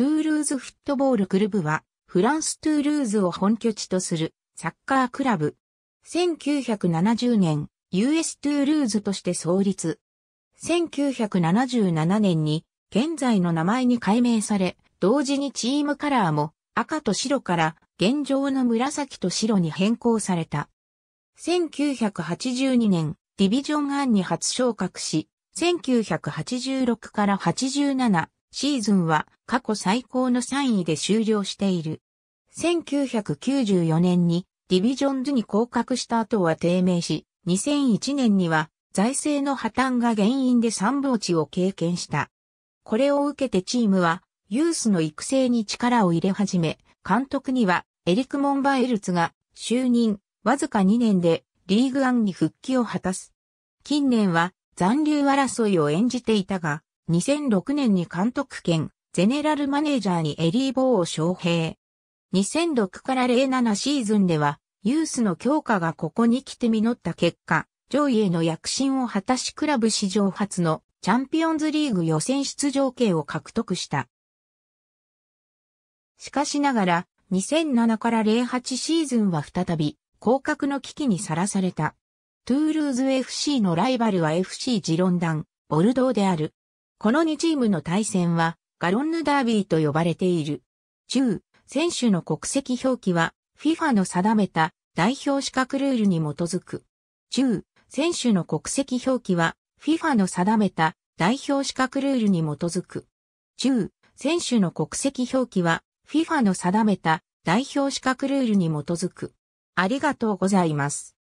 トゥールーズフットボールクルブは、フランストゥールーズを本拠地とするサッカークラブ。1970年、US トゥールーズとして創立。1977年に、現在の名前に改名され、同時にチームカラーも赤と白から現状の紫と白に変更された。1982年、ディビジョン1に初昇格し、1986から87、シーズンは過去最高の3位で終了している。1994年にディビジョンズに降格した後は低迷し、2001年には財政の破綻が原因で参謀地を経験した。これを受けてチームはユースの育成に力を入れ始め、監督にはエリク・モンバエルツが就任、わずか2年でリーグアンに復帰を果たす。近年は残留争いを演じていたが、2006年に監督兼、ゼネラルマネージャーにエリー・ボーを招聘。2006から07シーズンでは、ユースの強化がここに来て実った結果、上位への躍進を果たしクラブ史上初のチャンピオンズリーグ予選出場権を獲得した。しかしながら、2007から08シーズンは再び、降格の危機にさらされた。トゥールーズ FC のライバルは FC ジロンダン、ボルドーである。この2チームの対戦はガロンヌダービーと呼ばれている。中、選手の国籍表記は FIFA の定めた代表資格ルールに基づく。中、選手の国籍表記は FIFA の定めた代表資格ルールに基づく。中、選手の国籍表記は FIFA の定めた代表資格ルールに基づく。ありがとうございます。